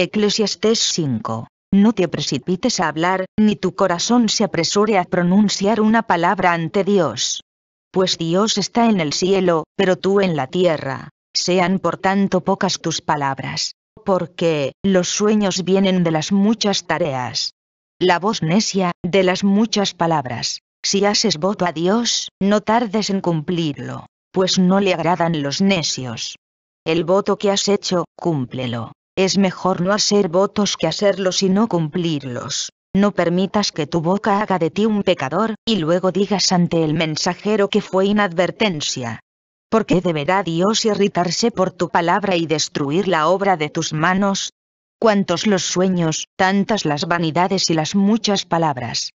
Eclesiastes 5. No te precipites a hablar, ni tu corazón se apresure a pronunciar una palabra ante Dios. Pues Dios está en el cielo, pero tú en la tierra. Sean por tanto pocas tus palabras, porque los sueños vienen de las muchas tareas. La voz necia, de las muchas palabras. Si haces voto a Dios, no tardes en cumplirlo, pues no le agradan los necios. El voto que has hecho, cúmplelo. Es mejor no hacer votos que hacerlos y no cumplirlos. No permitas que tu boca haga de ti un pecador, y luego digas ante el mensajero que fue inadvertencia. Porque deberá Dios irritarse por tu palabra y destruir la obra de tus manos? Cuantos los sueños, tantas las vanidades y las muchas palabras.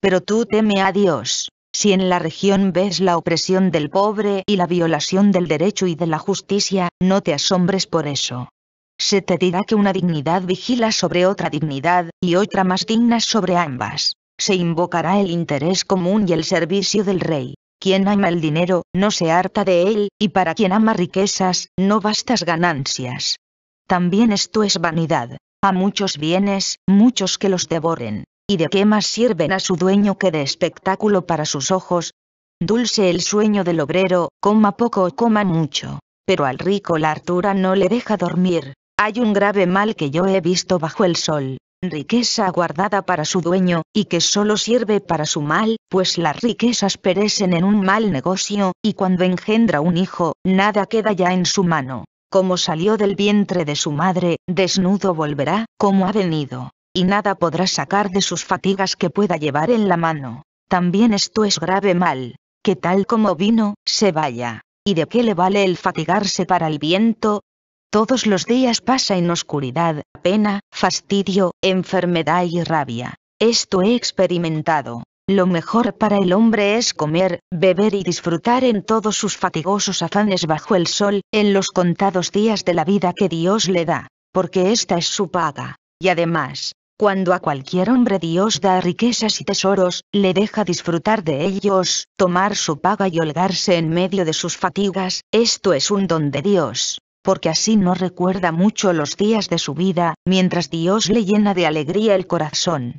Pero tú teme a Dios. Si en la región ves la opresión del pobre y la violación del derecho y de la justicia, no te asombres por eso se te dirá que una dignidad vigila sobre otra dignidad, y otra más digna sobre ambas. Se invocará el interés común y el servicio del rey. Quien ama el dinero, no se harta de él, y para quien ama riquezas, no bastas ganancias. También esto es vanidad. A muchos bienes, muchos que los devoren. ¿Y de qué más sirven a su dueño que de espectáculo para sus ojos? Dulce el sueño del obrero, coma poco o coma mucho. Pero al rico la hartura no le deja dormir, hay un grave mal que yo he visto bajo el sol, riqueza guardada para su dueño, y que solo sirve para su mal, pues las riquezas perecen en un mal negocio, y cuando engendra un hijo, nada queda ya en su mano. Como salió del vientre de su madre, desnudo volverá, como ha venido, y nada podrá sacar de sus fatigas que pueda llevar en la mano. También esto es grave mal, que tal como vino, se vaya. ¿Y de qué le vale el fatigarse para el viento, todos los días pasa en oscuridad, pena, fastidio, enfermedad y rabia. Esto he experimentado. Lo mejor para el hombre es comer, beber y disfrutar en todos sus fatigosos afanes bajo el sol, en los contados días de la vida que Dios le da, porque esta es su paga. Y además, cuando a cualquier hombre Dios da riquezas y tesoros, le deja disfrutar de ellos, tomar su paga y holgarse en medio de sus fatigas, esto es un don de Dios porque así no recuerda mucho los días de su vida, mientras Dios le llena de alegría el corazón.